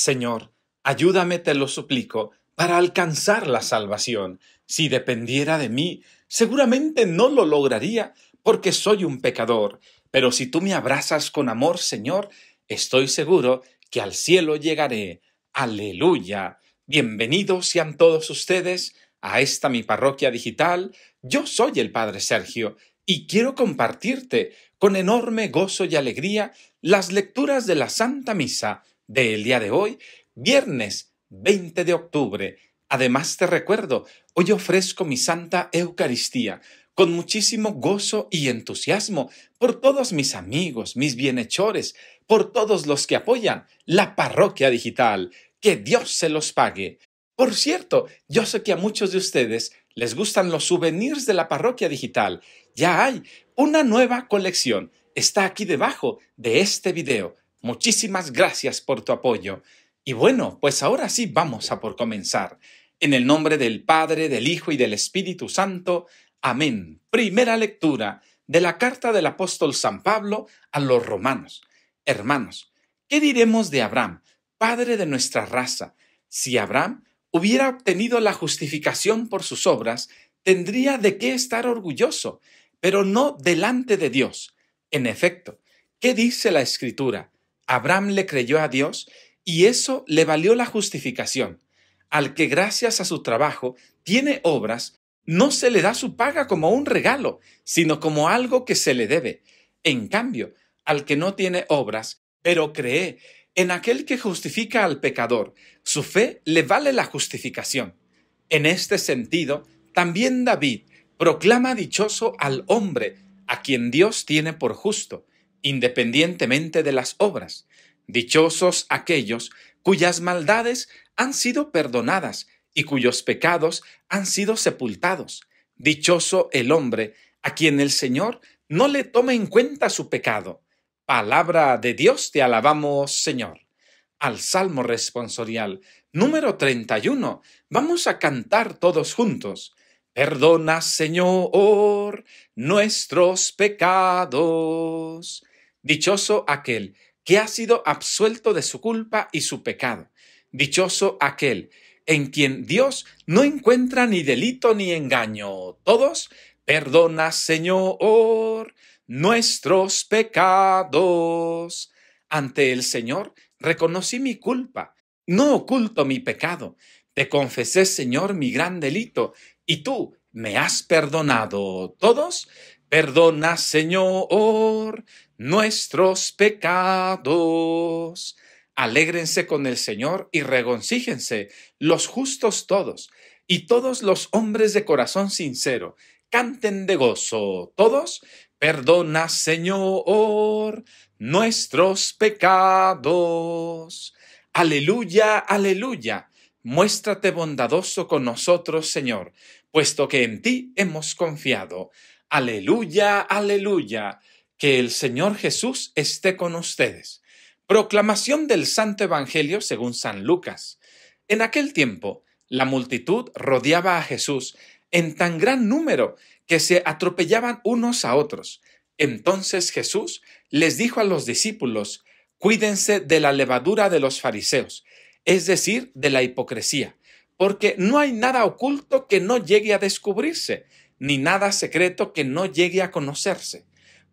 Señor, ayúdame, te lo suplico, para alcanzar la salvación. Si dependiera de mí, seguramente no lo lograría, porque soy un pecador. Pero si tú me abrazas con amor, Señor, estoy seguro que al cielo llegaré. Aleluya. Bienvenidos sean todos ustedes a esta mi parroquia digital. Yo soy el Padre Sergio y quiero compartirte con enorme gozo y alegría las lecturas de la Santa Misa del día de hoy, viernes 20 de octubre. Además te recuerdo, hoy ofrezco mi Santa Eucaristía con muchísimo gozo y entusiasmo por todos mis amigos, mis bienhechores, por todos los que apoyan la parroquia digital. Que Dios se los pague. Por cierto, yo sé que a muchos de ustedes les gustan los souvenirs de la parroquia digital. Ya hay una nueva colección. Está aquí debajo de este video. Muchísimas gracias por tu apoyo. Y bueno, pues ahora sí vamos a por comenzar. En el nombre del Padre, del Hijo y del Espíritu Santo. Amén. Primera lectura de la carta del apóstol San Pablo a los romanos. Hermanos, ¿qué diremos de Abraham, padre de nuestra raza? Si Abraham hubiera obtenido la justificación por sus obras, tendría de qué estar orgulloso, pero no delante de Dios. En efecto, ¿qué dice la Escritura? Abraham le creyó a Dios y eso le valió la justificación. Al que gracias a su trabajo tiene obras, no se le da su paga como un regalo, sino como algo que se le debe. En cambio, al que no tiene obras, pero cree en aquel que justifica al pecador, su fe le vale la justificación. En este sentido, también David proclama dichoso al hombre a quien Dios tiene por justo, independientemente de las obras. Dichosos aquellos cuyas maldades han sido perdonadas y cuyos pecados han sido sepultados. Dichoso el hombre a quien el Señor no le tome en cuenta su pecado. Palabra de Dios te alabamos, Señor. Al Salmo responsorial número 31 vamos a cantar todos juntos. Perdona, Señor, nuestros pecados Dichoso aquel que ha sido absuelto de su culpa y su pecado. Dichoso aquel en quien Dios no encuentra ni delito ni engaño. Todos, perdona Señor nuestros pecados. Ante el Señor reconocí mi culpa, no oculto mi pecado. Te confesé, Señor, mi gran delito, y tú me has perdonado. Todos, Perdona, Señor, nuestros pecados. Alégrense con el Señor y regocíjense los justos todos, y todos los hombres de corazón sincero, canten de gozo todos. Perdona, Señor, nuestros pecados. Aleluya, aleluya. Muéstrate bondadoso con nosotros, Señor, puesto que en ti hemos confiado. Aleluya, aleluya. Que el Señor Jesús esté con ustedes. Proclamación del Santo Evangelio según San Lucas. En aquel tiempo, la multitud rodeaba a Jesús en tan gran número que se atropellaban unos a otros. Entonces Jesús les dijo a los discípulos, cuídense de la levadura de los fariseos, es decir, de la hipocresía, porque no hay nada oculto que no llegue a descubrirse ni nada secreto que no llegue a conocerse.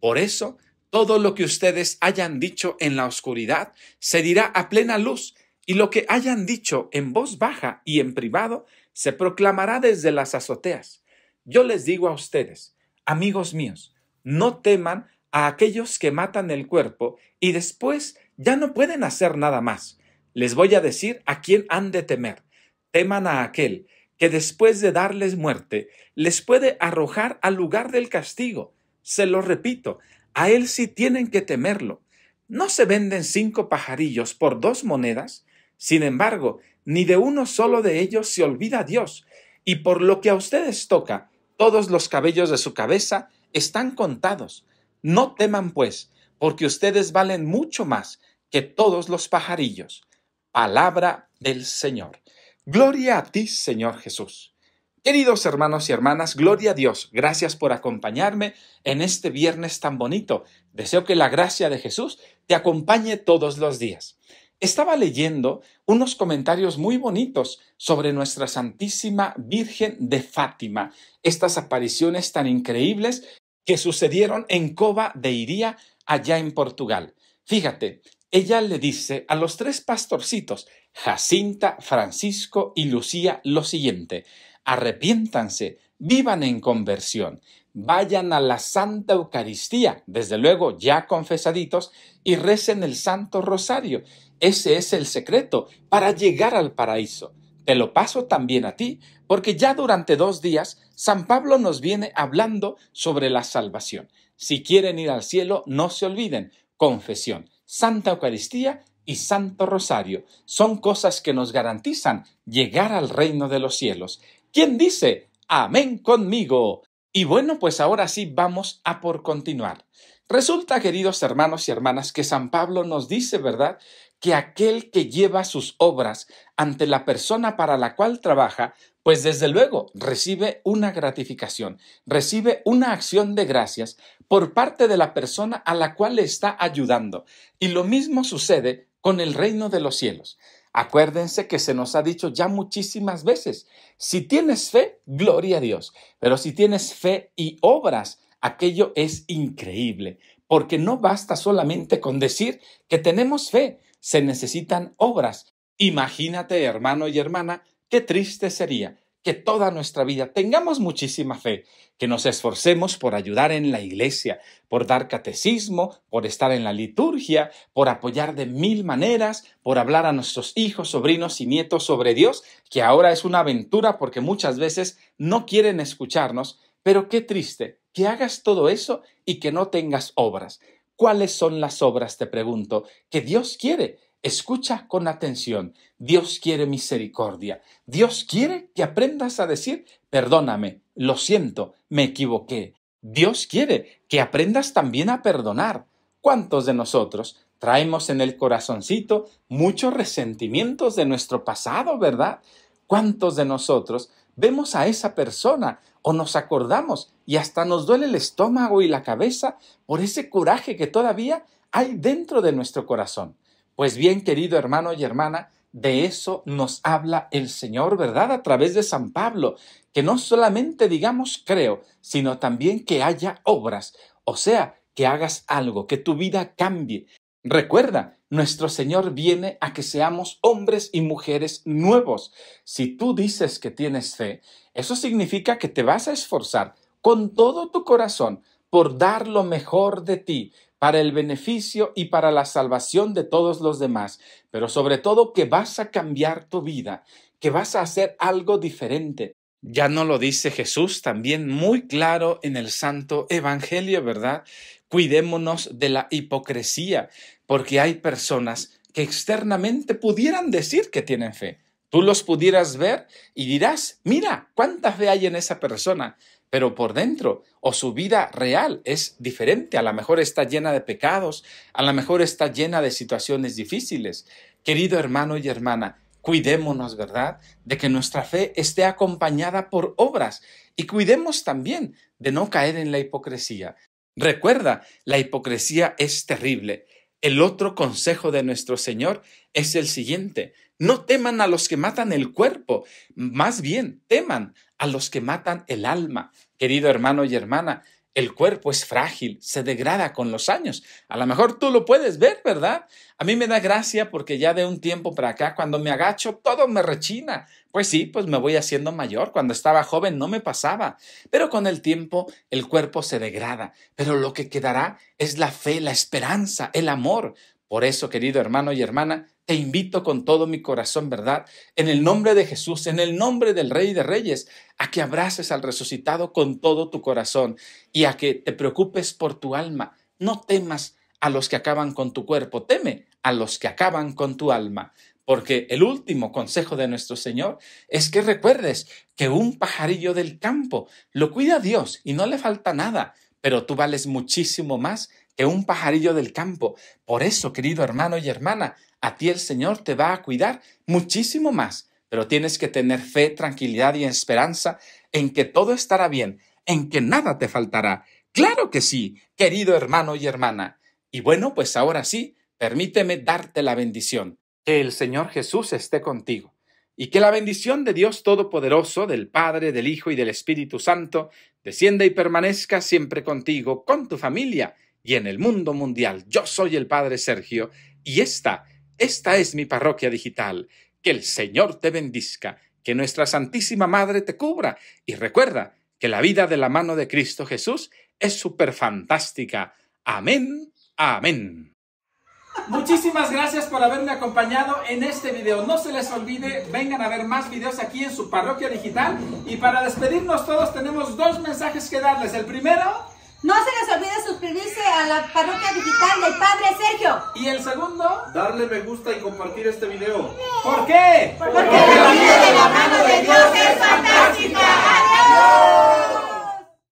Por eso, todo lo que ustedes hayan dicho en la oscuridad se dirá a plena luz, y lo que hayan dicho en voz baja y en privado se proclamará desde las azoteas. Yo les digo a ustedes, amigos míos, no teman a aquellos que matan el cuerpo y después ya no pueden hacer nada más. Les voy a decir a quién han de temer. Teman a aquel que después de darles muerte, les puede arrojar al lugar del castigo. Se lo repito, a él sí tienen que temerlo. No se venden cinco pajarillos por dos monedas. Sin embargo, ni de uno solo de ellos se olvida Dios. Y por lo que a ustedes toca, todos los cabellos de su cabeza están contados. No teman, pues, porque ustedes valen mucho más que todos los pajarillos. Palabra del Señor. Gloria a ti, Señor Jesús. Queridos hermanos y hermanas, gloria a Dios. Gracias por acompañarme en este viernes tan bonito. Deseo que la gracia de Jesús te acompañe todos los días. Estaba leyendo unos comentarios muy bonitos sobre nuestra Santísima Virgen de Fátima, estas apariciones tan increíbles que sucedieron en Cova de Iría, allá en Portugal. Fíjate, ella le dice a los tres pastorcitos, Jacinta, Francisco y Lucía lo siguiente. Arrepiéntanse, vivan en conversión, vayan a la Santa Eucaristía, desde luego ya confesaditos, y recen el Santo Rosario. Ese es el secreto para llegar al paraíso. Te lo paso también a ti, porque ya durante dos días San Pablo nos viene hablando sobre la salvación. Si quieren ir al cielo, no se olviden, confesión, Santa Eucaristía y Santo Rosario son cosas que nos garantizan llegar al reino de los cielos. ¿Quién dice? Amén conmigo. Y bueno, pues ahora sí vamos a por continuar. Resulta, queridos hermanos y hermanas, que San Pablo nos dice, ¿verdad?, que aquel que lleva sus obras ante la persona para la cual trabaja, pues desde luego recibe una gratificación, recibe una acción de gracias por parte de la persona a la cual le está ayudando. Y lo mismo sucede con el reino de los cielos. Acuérdense que se nos ha dicho ya muchísimas veces, si tienes fe, gloria a Dios, pero si tienes fe y obras, aquello es increíble, porque no basta solamente con decir que tenemos fe, se necesitan obras. Imagínate, hermano y hermana, qué triste sería que toda nuestra vida tengamos muchísima fe, que nos esforcemos por ayudar en la iglesia, por dar catecismo, por estar en la liturgia, por apoyar de mil maneras, por hablar a nuestros hijos, sobrinos y nietos sobre Dios, que ahora es una aventura porque muchas veces no quieren escucharnos, pero qué triste que hagas todo eso y que no tengas obras. ¿Cuáles son las obras, te pregunto, que Dios quiere? Escucha con atención. Dios quiere misericordia. Dios quiere que aprendas a decir, perdóname, lo siento, me equivoqué. Dios quiere que aprendas también a perdonar. ¿Cuántos de nosotros traemos en el corazoncito muchos resentimientos de nuestro pasado, verdad? ¿Cuántos de nosotros vemos a esa persona o nos acordamos y hasta nos duele el estómago y la cabeza por ese coraje que todavía hay dentro de nuestro corazón? Pues bien, querido hermano y hermana, de eso nos habla el Señor, ¿verdad? A través de San Pablo, que no solamente digamos creo, sino también que haya obras, o sea, que hagas algo, que tu vida cambie. Recuerda, nuestro Señor viene a que seamos hombres y mujeres nuevos. Si tú dices que tienes fe, eso significa que te vas a esforzar con todo tu corazón por dar lo mejor de ti, para el beneficio y para la salvación de todos los demás, pero sobre todo que vas a cambiar tu vida, que vas a hacer algo diferente. Ya no lo dice Jesús también muy claro en el Santo Evangelio, ¿verdad? Cuidémonos de la hipocresía, porque hay personas que externamente pudieran decir que tienen fe. Tú los pudieras ver y dirás, mira, cuánta fe hay en esa persona, pero por dentro o su vida real es diferente. A lo mejor está llena de pecados, a lo mejor está llena de situaciones difíciles. Querido hermano y hermana, cuidémonos, ¿verdad?, de que nuestra fe esté acompañada por obras y cuidemos también de no caer en la hipocresía. Recuerda, la hipocresía es terrible. El otro consejo de nuestro Señor es el siguiente, no teman a los que matan el cuerpo, más bien teman a los que matan el alma. Querido hermano y hermana, el cuerpo es frágil, se degrada con los años. A lo mejor tú lo puedes ver, ¿verdad? A mí me da gracia porque ya de un tiempo para acá, cuando me agacho, todo me rechina. Pues sí, pues me voy haciendo mayor. Cuando estaba joven no me pasaba. Pero con el tiempo el cuerpo se degrada. Pero lo que quedará es la fe, la esperanza, el amor. Por eso, querido hermano y hermana, te invito con todo mi corazón, ¿verdad? En el nombre de Jesús, en el nombre del Rey de Reyes, a que abraces al resucitado con todo tu corazón y a que te preocupes por tu alma. No temas a los que acaban con tu cuerpo, teme a los que acaban con tu alma. Porque el último consejo de nuestro Señor es que recuerdes que un pajarillo del campo lo cuida Dios y no le falta nada, pero tú vales muchísimo más que un pajarillo del campo. Por eso, querido hermano y hermana, a ti el Señor te va a cuidar muchísimo más, pero tienes que tener fe, tranquilidad y esperanza en que todo estará bien, en que nada te faltará. Claro que sí, querido hermano y hermana. Y bueno, pues ahora sí, permíteme darte la bendición. Que el Señor Jesús esté contigo. Y que la bendición de Dios Todopoderoso, del Padre, del Hijo y del Espíritu Santo, descienda y permanezca siempre contigo, con tu familia y en el mundo mundial. Yo soy el Padre Sergio y esta, esta es mi parroquia digital. Que el Señor te bendizca, que nuestra Santísima Madre te cubra y recuerda que la vida de la mano de Cristo Jesús es súper fantástica. Amén, amén. Muchísimas gracias por haberme acompañado en este video. No se les olvide, vengan a ver más videos aquí en su parroquia digital. Y para despedirnos todos tenemos dos mensajes que darles. El primero... No se les olvide suscribirse a la parroquia digital del Padre Sergio. Y el segundo, darle me gusta y compartir este video. ¿Por qué? Porque, la vida de la mano de Dios es fantástica. ¡Adiós!